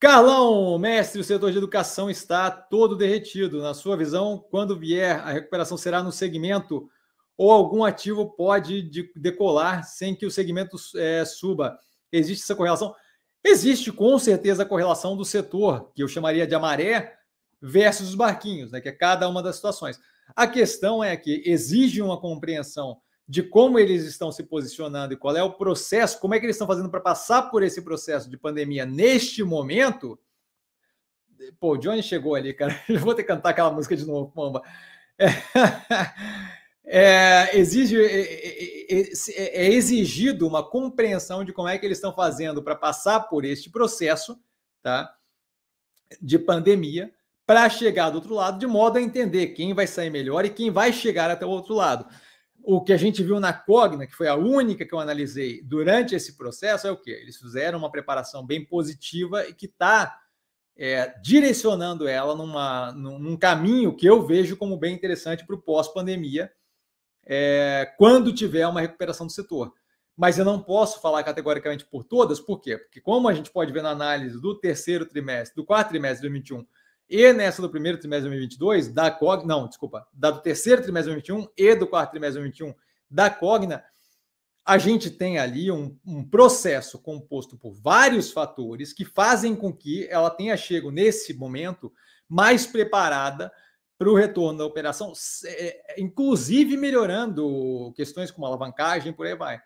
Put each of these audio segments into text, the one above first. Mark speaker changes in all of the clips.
Speaker 1: Carlão, mestre, o setor de educação está todo derretido. Na sua visão, quando vier, a recuperação será no segmento ou algum ativo pode decolar sem que o segmento é, suba? Existe essa correlação? Existe com certeza a correlação do setor, que eu chamaria de amaré, versus os barquinhos, né, que é cada uma das situações. A questão é que exige uma compreensão de como eles estão se posicionando e qual é o processo, como é que eles estão fazendo para passar por esse processo de pandemia neste momento. Pô, o Johnny chegou ali, cara. Eu vou ter que cantar aquela música de novo, Mamba. É, é, é, exige, é, é, é exigido uma compreensão de como é que eles estão fazendo para passar por este processo tá, de pandemia para chegar do outro lado, de modo a entender quem vai sair melhor e quem vai chegar até o outro lado o que a gente viu na Cogna, que foi a única que eu analisei durante esse processo, é o que Eles fizeram uma preparação bem positiva e que está é, direcionando ela numa, num, caminho que eu vejo como bem interessante para o pós-pandemia, é, quando tiver uma recuperação do setor. Mas eu não posso falar categoricamente por todas, por quê? Porque, como a gente pode ver na análise do terceiro trimestre, do quarto trimestre de 2021, e nessa do primeiro trimestre de 2022, da Cogna, não, desculpa, da do terceiro trimestre de 2021 e do quarto trimestre de 2021 da Cogna, a gente tem ali um, um, processo composto por vários fatores que fazem com que ela tenha chego nesse momento mais preparada para o retorno da operação, é, é, inclusive melhorando questões como alavancagem, por aí vai.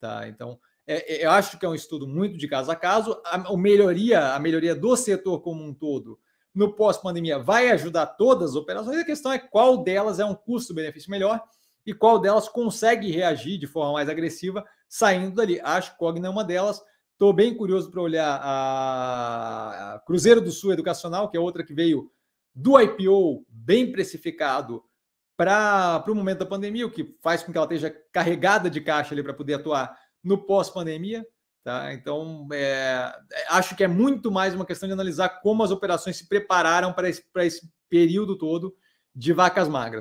Speaker 1: Tá? Então, é, é, eu acho que é um estudo muito de caso a caso. A, a melhoria, a melhoria do setor como um todo no pós-pandemia vai ajudar todas as operações. A questão é qual delas é um custo-benefício melhor e qual delas consegue reagir de forma mais agressiva saindo dali. Acho que Cogna é uma delas. Estou bem curioso para olhar a Cruzeiro do Sul Educacional, que é outra que veio do IPO bem precificado para o momento da pandemia, o que faz com que ela esteja carregada de caixa ali para poder atuar no pós-pandemia. Tá? Então, é, é, acho que é muito mais uma questão de analisar como as operações se prepararam para esse, para esse período todo de vacas magras.